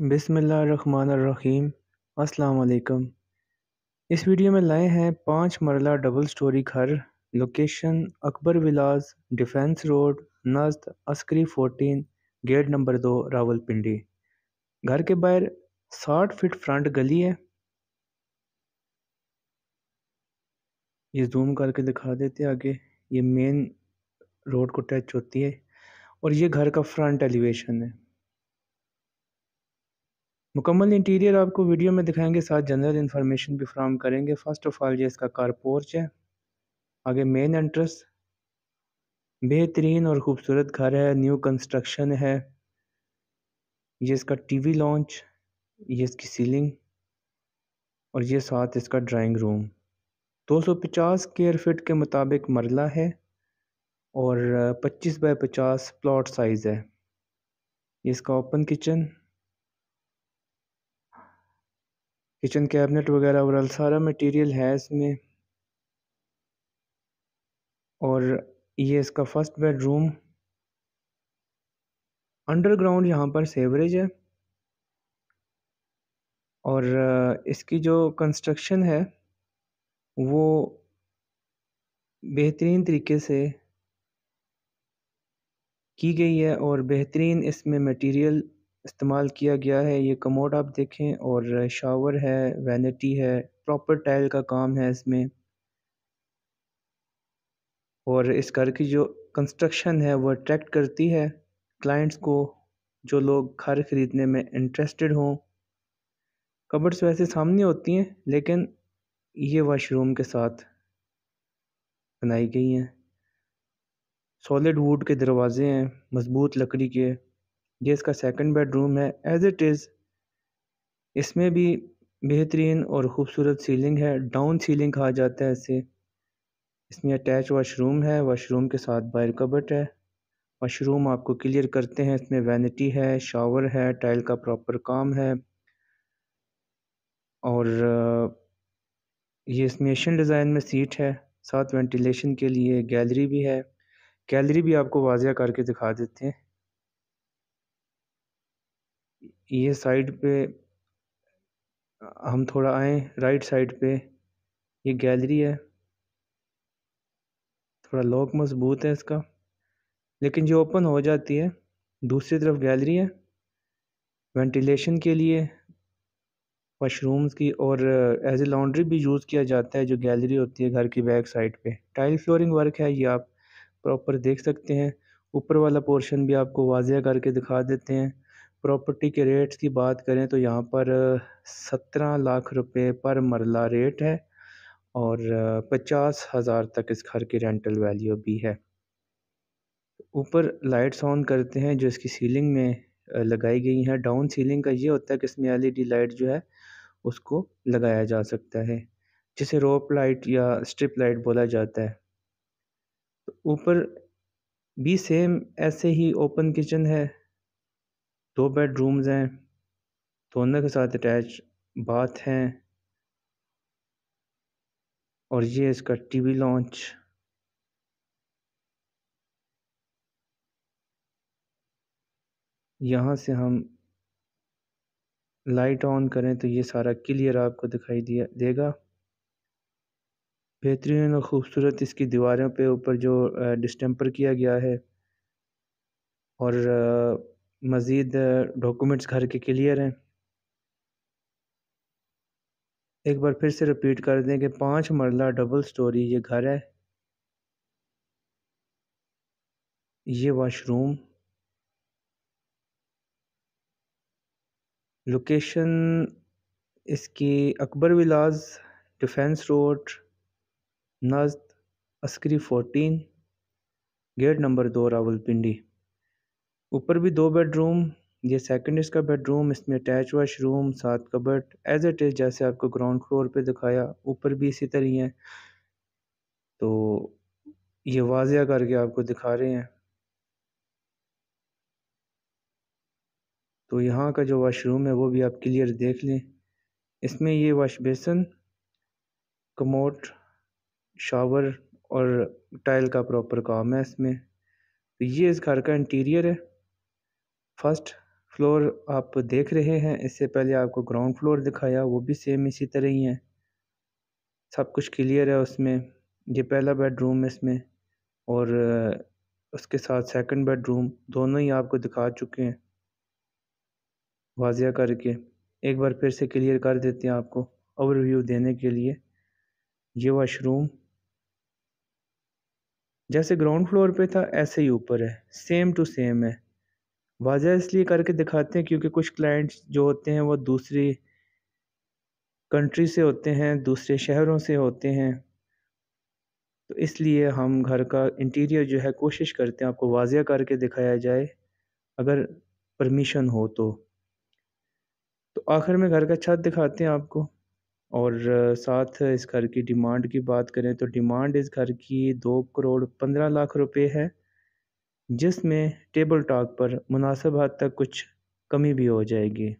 बिसमीम अस्सलाम इस वीडियो में लाए हैं पाँच मरला डबल स्टोरी घर location Akbar Vilas defence road नस्त अस्करी 14 गेट नंबर दो रावलपिंडी घर के बाहर 60 फीट फ्रंट गली है ये जूम करके दिखा देते आगे ये मेन रोड को टच होती है और ये घर का फ्रंट एलिवेशन है मुकम्मल इंटीरियर आपको वीडियो में दिखाएंगे साथ जनरल इन्फॉर्मेशन भी फ्राहम करेंगे फ़र्स्ट ऑफ ऑल ये इसका कार पोर्च है आगे मेन एंट्रेंस बेहतरीन और ख़ूबसूरत घर है न्यू कंस्ट्रक्शन है ये इसका टीवी लॉन्च ये इसकी सीलिंग और ये साथ इसका ड्राइंग रूम 250 स्क्वेयर फिट के मुताबिक मरला है और 25 बाय 50 प्लॉट साइज़ है ये इसका ओपन किचन किचन कैबिनेट वगैरह ओवरऑल सारा मटेरियल है इसमें और ये इसका फर्स्ट बेडरूम अंडरग्राउंड यहाँ पर सेवरेज है और इसकी जो कंस्ट्रक्शन है वो बेहतरीन तरीके से की गई है और बेहतरीन इसमें मटेरियल इस्तेमाल किया गया है ये कमोड आप देखें और शावर है वैनिटी है प्रॉपर टाइल का काम है इसमें और इस घर की जो कंस्ट्रक्शन है वो अट्रैक्ट करती है क्लाइंट्स को जो लोग घर ख़रीदने में इंटरेस्टेड हों कबर्स वैसे सामने होती हैं लेकिन ये वाशरूम के साथ बनाई गई हैं सॉलिड वुड के दरवाज़े हैं मज़बूत लकड़ी के ये इसका सेकंड बेडरूम है एज इट इज़ इसमें भी बेहतरीन और ख़ूबसूरत सीलिंग है डाउन सीलिंग कहा जाता है इसे इसमें अटैच वाशरूम है वाशरूम के साथ बाहर कबट है वाशरूम आपको क्लियर करते हैं इसमें वैनिटी है शावर है टाइल का प्रॉपर काम है और ये इसमें एशियन डिज़ाइन में सीट है साथ वेंटिलेशन के लिए गैलरी भी है गैलरी भी आपको वाजिया करके दिखा देते हैं ये साइड पे हम थोड़ा आए राइट साइड पे ये गैलरी है थोड़ा लॉक मजबूत है इसका लेकिन जो ओपन हो जाती है दूसरी तरफ गैलरी है वेंटिलेशन के लिए वॉशरूम्स की और एज ए लॉन्ड्री भी यूज़ किया जाता है जो गैलरी होती है घर की बैक साइड पे टाइल फ्लोरिंग वर्क है ये आप प्रॉपर देख सकते हैं ऊपर वाला पोर्शन भी आपको वाजिया करके दिखा देते हैं प्रॉपर्टी के रेट्स की बात करें तो यहाँ पर सत्रह लाख रुपए पर मरला रेट है और पचास हज़ार तक इस घर की रेंटल वैल्यू भी है ऊपर लाइट्स ऑन करते हैं जो इसकी सीलिंग में लगाई गई हैं डाउन सीलिंग का ये होता है कि इसमें एलईडी लाइट जो है उसको लगाया जा सकता है जिसे रोप लाइट या स्ट्रिप लाइट बोला जाता है ऊपर भी सेम ऐसे ही ओपन किचन है दो बेडरूम्स हैं दोनों के साथ अटैच बाथ है और ये इसका टीवी लॉन्च यहाँ से हम लाइट ऑन करें तो ये सारा क्लियर आपको दिखाई दिया देगा बेहतरीन और ख़ूबसूरत इसकी दीवारों पे ऊपर जो डिस्टेंपर किया गया है और मज़ीद डॉक्यूमेंट्स घर के क्लियर हैं एक बार फिर से रिपीट कर दें कि पाँच मरला डबल स्टोरी ये घर है ये वॉशरूम लोकेशन इसकी अकबर विलास डिफेंस रोड नज़द अस्करी फोर्टीन गेट नंबर दो रावलपिंडी ऊपर भी दो बेडरूम ये सेकंड इसका बेडरूम इसमें अटैच वाशरूम सात कबर्ट एज इट इज़ जैसे आपको ग्राउंड फ्लोर पे दिखाया ऊपर भी इसी तरह है तो ये वाजिया करके आपको दिखा रहे हैं तो यहाँ का जो वाशरूम है वो भी आप क्लियर देख लें इसमें ये वाश बेसन कमोट शावर और टाइल का प्रॉपर काम है इसमें तो ये इस घर का इंटीरियर है फर्स्ट फ्लोर आप देख रहे हैं इससे पहले आपको ग्राउंड फ्लोर दिखाया वो भी सेम इसी तरह ही है सब कुछ क्लियर है उसमें ये पहला बेडरूम है इसमें और उसके साथ सेकंड बेडरूम दोनों ही आपको दिखा चुके हैं वाजिया करके एक बार फिर से क्लियर कर देते हैं आपको ओवरव्यू देने के लिए ये वॉशरूम जैसे ग्राउंड फ्लोर पे था ऐसे ही ऊपर है सेम टू सेम है वजह इसलिए करके दिखाते हैं क्योंकि कुछ क्लाइंट्स जो होते हैं वो दूसरी कंट्री से होते हैं दूसरे शहरों से होते हैं तो इसलिए हम घर का इंटीरियर जो है कोशिश करते हैं आपको वाजिया करके दिखाया जाए अगर परमिशन हो तो तो आखिर में घर का छत दिखाते हैं आपको और साथ इस घर की डिमांड की बात करें तो डिमांड इस घर की दो करोड़ पंद्रह लाख रुपए है जिसमें टेबल टॉक पर मुनासिब हद तक कुछ कमी भी हो जाएगी